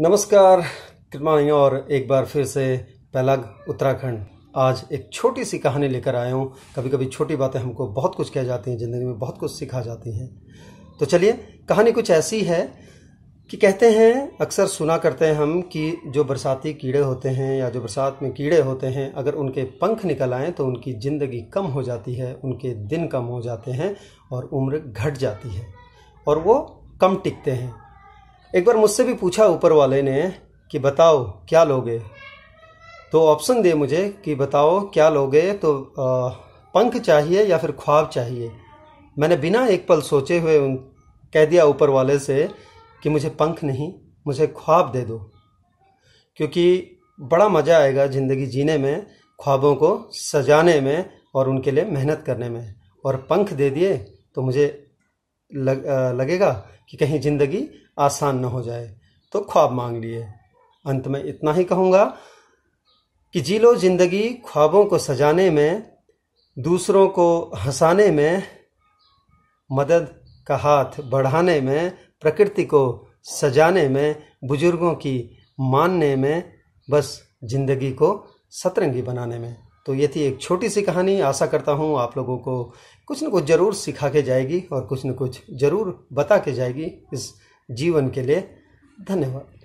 नमस्कार कृपाई और एक बार फिर से पहला उत्तराखंड आज एक छोटी सी कहानी लेकर आया हूँ कभी कभी छोटी बातें हमको बहुत कुछ कह जाती हैं ज़िंदगी में बहुत कुछ सिखा जाती हैं तो चलिए कहानी कुछ ऐसी है कि कहते हैं अक्सर सुना करते हैं हम कि जो बरसाती कीड़े होते हैं या जो बरसात में कीड़े होते हैं अगर उनके पंख निकल आएँ तो उनकी ज़िंदगी कम हो जाती है उनके दिन कम हो जाते हैं और उम्र घट जाती है और वो कम टिकते हैं एक बार मुझसे भी पूछा ऊपर वाले ने कि बताओ क्या लोगे तो ऑप्शन दे मुझे कि बताओ क्या लोगे तो पंख चाहिए या फिर ख्वाब चाहिए मैंने बिना एक पल सोचे हुए उन कह दिया ऊपर वाले से कि मुझे पंख नहीं मुझे ख्वाब दे दो क्योंकि बड़ा मज़ा आएगा ज़िंदगी जीने में ख्वाबों को सजाने में और उनके लिए मेहनत करने में और पंख दे दिए तो मुझे लग, लगेगा कि कहीं ज़िंदगी आसान न हो जाए तो ख्वाब मांग लिए अंत में इतना ही कहूँगा कि जी लो ज़िंदगी ख्वाबों को सजाने में दूसरों को हंसाने में मदद का हाथ बढ़ाने में प्रकृति को सजाने में बुजुर्गों की मानने में बस ज़िंदगी को सतरंगी बनाने में तो ये थी एक छोटी सी कहानी आशा करता हूँ आप लोगों को कुछ न कुछ ज़रूर सिखा के जाएगी और कुछ न कुछ ज़रूर बता के जाएगी इस जीवन के लिए धन्यवाद